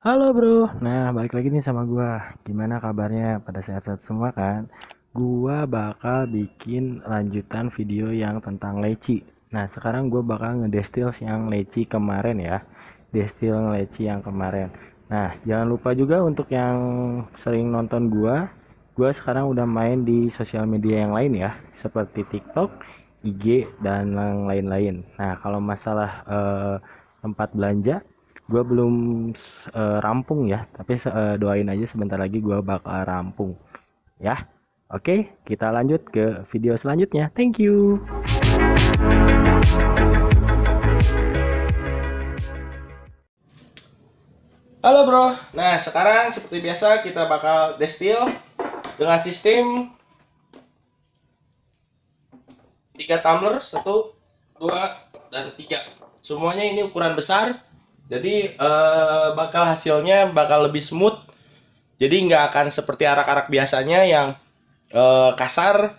Halo bro, nah balik lagi nih sama gua. Gimana kabarnya? Pada sehat-sehat semua kan? Gue bakal bikin lanjutan video yang tentang leci Nah sekarang gua bakal ngedestil yang leci kemarin ya Destil leci yang kemarin Nah jangan lupa juga untuk yang sering nonton gua, gua sekarang udah main di sosial media yang lain ya Seperti TikTok, IG, dan lain-lain Nah kalau masalah eh, tempat belanja gue belum uh, rampung ya tapi uh, doain aja sebentar lagi gue bakal rampung ya oke kita lanjut ke video selanjutnya thank you Halo bro, nah sekarang seperti biasa kita bakal destil dengan sistem tiga tumbler, satu dua dan tiga Semuanya ini ukuran besar jadi uh, bakal hasilnya bakal lebih smooth. Jadi nggak akan seperti arak-arak biasanya yang uh, kasar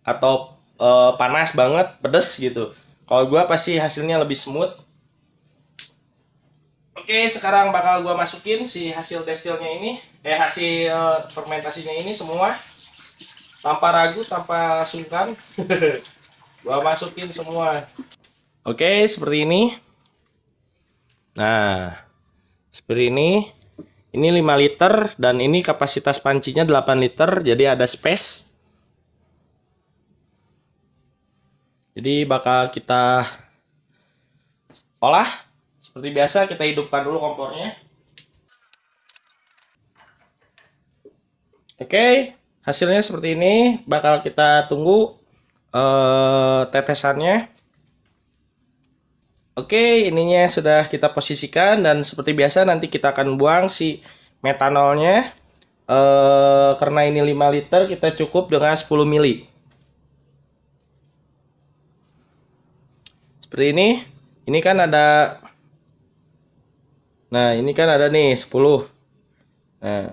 atau uh, panas banget, pedes gitu. Kalau gue pasti hasilnya lebih smooth. Oke, sekarang bakal gue masukin si hasil testilnya ini, eh hasil fermentasinya ini semua. Tanpa ragu, tanpa sungkan, gue masukin semua. Oke, seperti ini. Nah, seperti ini. Ini 5 liter dan ini kapasitas pancinya 8 liter, jadi ada space. Jadi bakal kita olah seperti biasa kita hidupkan dulu kompornya. Oke, hasilnya seperti ini. Bakal kita tunggu uh, tetesannya. Oke, ininya sudah kita posisikan dan seperti biasa nanti kita akan buang si metanolnya. E, karena ini 5 liter kita cukup dengan 10 mili. Seperti ini. Ini kan ada Nah, ini kan ada nih 10. Nah.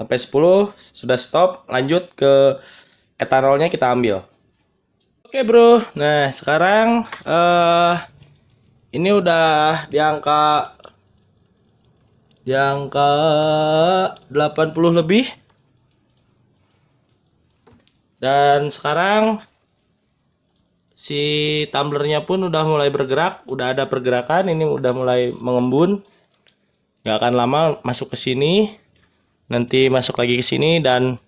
Sampai 10 sudah stop, lanjut ke etanolnya kita ambil. Oke bro, nah sekarang uh, ini udah di angka di angka 80 lebih dan sekarang si tumblernya pun udah mulai bergerak, udah ada pergerakan, ini udah mulai mengembun. nggak akan lama masuk ke sini, nanti masuk lagi ke sini dan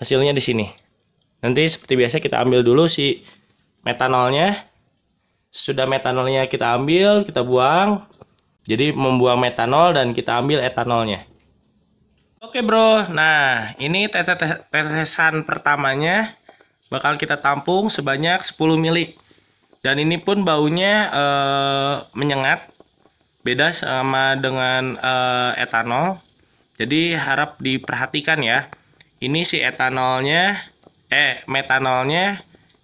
hasilnya di sini. Nanti seperti biasa kita ambil dulu si metanolnya. Sudah metanolnya kita ambil, kita buang. Jadi membuang metanol dan kita ambil etanolnya. Oke bro, nah ini tetesan pertamanya bakal kita tampung sebanyak 10 mili. Dan ini pun baunya e, menyengat, beda sama dengan e, etanol. Jadi harap diperhatikan ya. Ini si etanolnya Eh, Metanolnya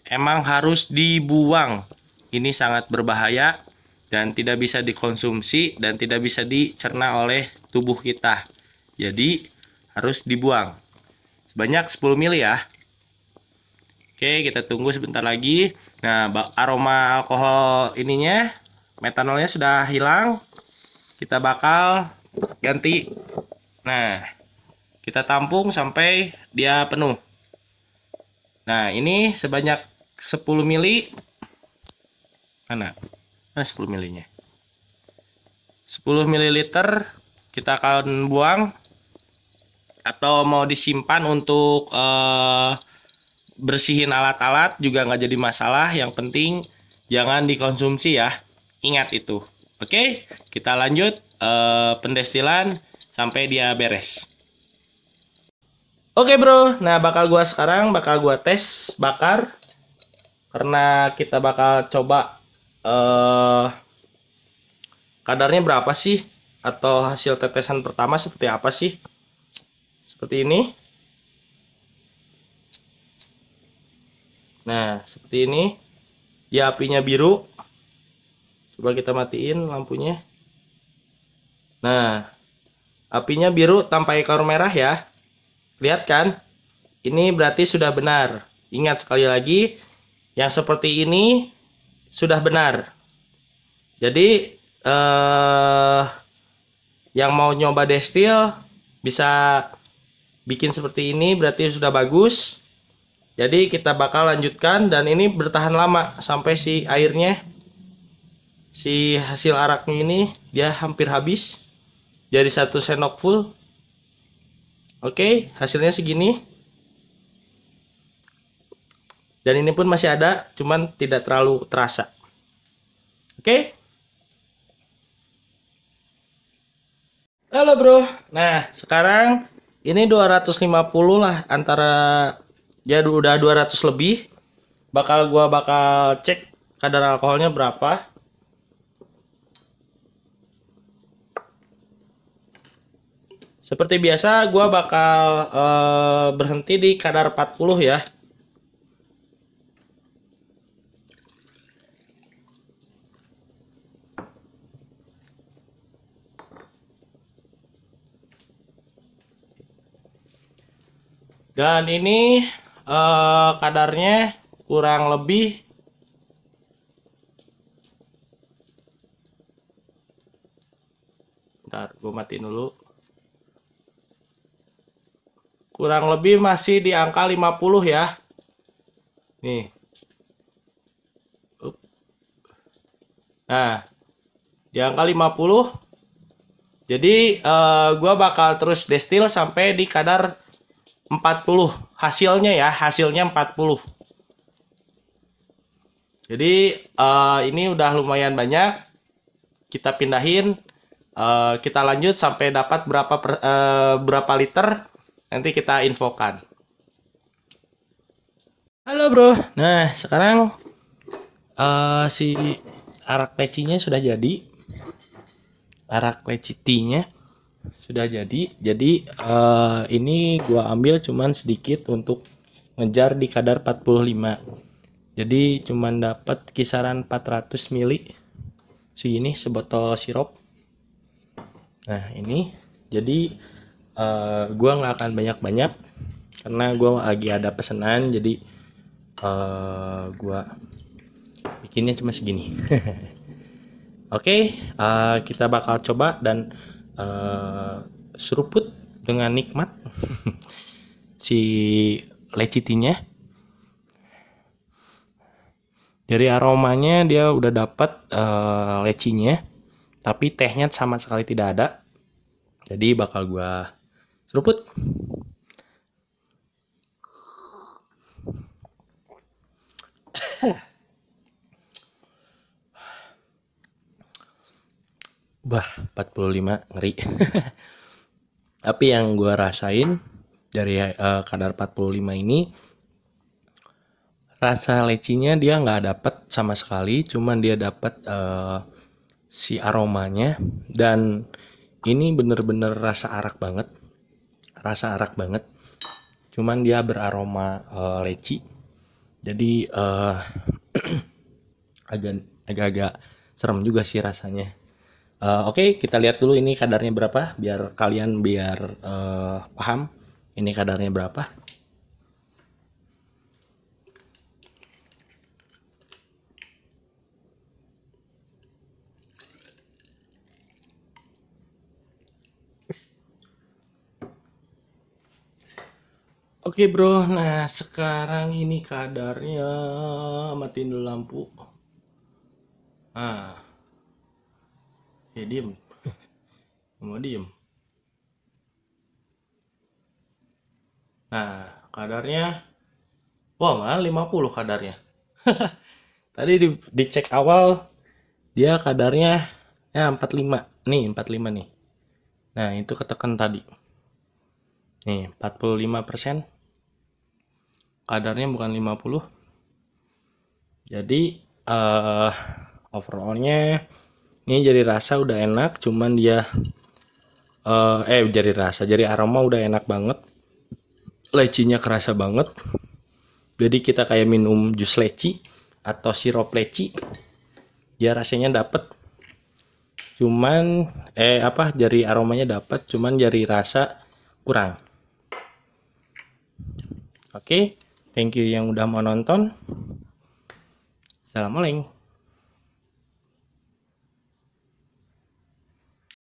emang harus dibuang. Ini sangat berbahaya dan tidak bisa dikonsumsi dan tidak bisa dicerna oleh tubuh kita. Jadi harus dibuang. Sebanyak 10 miliar. ya. Oke, kita tunggu sebentar lagi. Nah, aroma alkohol ininya, metanolnya sudah hilang. Kita bakal ganti. Nah, kita tampung sampai dia penuh. Nah, ini sebanyak 10 mili. Mana? Nah, 10 milinya. 10 mililiter kita akan buang atau mau disimpan untuk eh, bersihin alat-alat juga nggak jadi masalah. Yang penting jangan dikonsumsi ya. Ingat itu. Oke, kita lanjut eh, pendestilan sampai dia beres. Oke bro, nah bakal gua sekarang bakal gua tes bakar karena kita bakal coba uh, kadarnya berapa sih atau hasil tetesan pertama seperti apa sih? Seperti ini. Nah, seperti ini. Ya apinya biru. Coba kita matiin lampunya. Nah, apinya biru tanpa ekor merah ya. Lihat kan? Ini berarti sudah benar. Ingat sekali lagi, yang seperti ini sudah benar. Jadi eh yang mau nyoba destil bisa bikin seperti ini berarti sudah bagus. Jadi kita bakal lanjutkan dan ini bertahan lama sampai si airnya si hasil araknya ini dia hampir habis. Jadi satu sendok full Oke, hasilnya segini. Dan ini pun masih ada, cuman tidak terlalu terasa. Oke? Halo bro. Nah, sekarang ini 250 lah antara ya udah 200 lebih. Bakal gua bakal cek kadar alkoholnya berapa. Seperti biasa gue bakal uh, berhenti di kadar 40 ya. Dan ini uh, kadarnya kurang lebih Bentar, gue matiin dulu kurang lebih masih di angka 50 ya. Nih. Nah, di angka 50. Jadi eh, gua bakal terus destil sampai di kadar 40 hasilnya ya, hasilnya 40. Jadi eh, ini udah lumayan banyak. Kita pindahin uh, kita lanjut sampai dapat berapa per, eh, berapa liter Nanti kita infokan. Halo bro. Nah sekarang uh, si arak pecinya sudah jadi. Arak pecitinya sudah jadi. Jadi uh, ini gua ambil cuman sedikit untuk ngejar di kadar 45. Jadi cuman dapat kisaran 400 mili segini sebotol sirup. Nah, ini jadi uh, eh, gue nggak akan banyak-banyak karena gue lagi ada pesanan jadi uh, eh, gue bikinnya cuma segini oke okay, uh, eh, kita bakal coba dan uh, seruput dengan nikmat si lecitinya dari aromanya dia udah dapat uh, lecinya tapi tehnya sama sekali tidak ada jadi bakal gue seruput Bah, 45 ngeri. Tapi yang gue rasain dari uh, kadar 45 ini rasa lecinya dia nggak dapet sama sekali, cuman dia dapet uh, si aromanya dan ini bener-bener rasa arak banget rasa arak banget cuman dia beraroma uh, leci jadi uh, eh, agak agak-agak serem juga sih rasanya uh, oke okay, kita lihat dulu ini kadarnya berapa biar kalian biar uh, paham ini kadarnya berapa Oke bro, nah sekarang ini kadarnya matiin dulu lampu. Ah, ya diem, mau diem. Nah kadarnya, wah malah 50 kadarnya. Tadi di, dicek awal dia kadarnya ya 45, nih 45 nih. Nah itu ketekan tadi. Nih, 45% persen kadarnya bukan 50. Jadi uh, overallnya ini jadi rasa udah enak, cuman dia uh, eh jadi rasa, jadi aroma udah enak banget. Lecinya kerasa banget. Jadi kita kayak minum jus leci atau sirup leci. Ya rasanya dapet. Cuman eh apa jadi aromanya dapat, cuman jadi rasa kurang. Oke, okay, thank you yang udah menonton. nonton. Assalamualaikum.